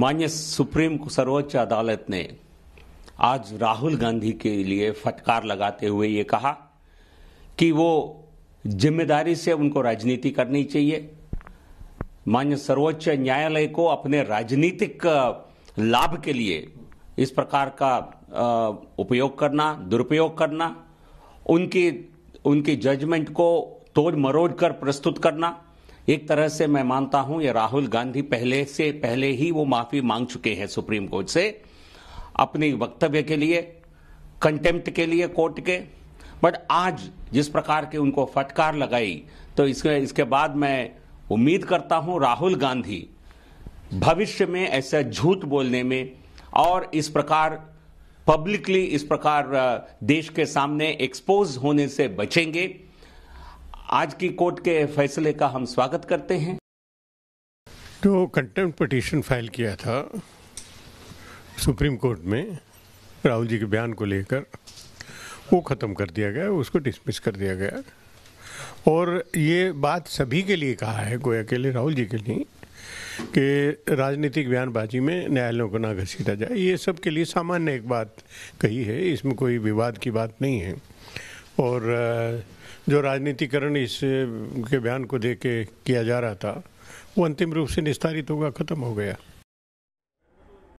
मान्य सुप्रीम सर्वोच्च अदालत ने आज राहुल गांधी के लिए फटकार लगाते हुए ये कहा कि वो जिम्मेदारी से उनको राजनीति करनी चाहिए मान्य सर्वोच्च न्यायालय को अपने राजनीतिक लाभ के लिए इस प्रकार का उपयोग करना दुरुपयोग करना उनकी उनकी जजमेंट को तोड़ मरोड़ कर प्रस्तुत करना एक तरह से मैं मानता हूं ये राहुल गांधी पहले से पहले ही वो माफी मांग चुके हैं सुप्रीम कोर्ट से अपने वक्तव्य के लिए कंटेम्प्ट के लिए कोर्ट के बट आज जिस प्रकार के उनको फटकार लगाई तो इसके इसके बाद मैं उम्मीद करता हूं राहुल गांधी भविष्य में ऐसा झूठ बोलने में और इस प्रकार पब्लिकली इस प्रकार देश के सामने एक्सपोज होने से बचेंगे आज की कोर्ट के फैसले का हम स्वागत करते हैं तो कंटेम पटिशन फाइल किया था सुप्रीम कोर्ट में राहुल जी के बयान को लेकर वो ख़त्म कर दिया गया उसको डिसमिस कर दिया गया और ये बात सभी के लिए कहा है कोई अकेले राहुल जी के लिए कि राजनीतिक बयानबाजी में न्यायालयों को ना घसीटा जाए ये सब के लिए सामान्य एक बात कही है इसमें कोई विवाद की बात नहीं है और जो राजनीतिकरण इस के बयान को दे के किया जा रहा था वो अंतिम रूप से निस्तारित होगा ख़त्म हो गया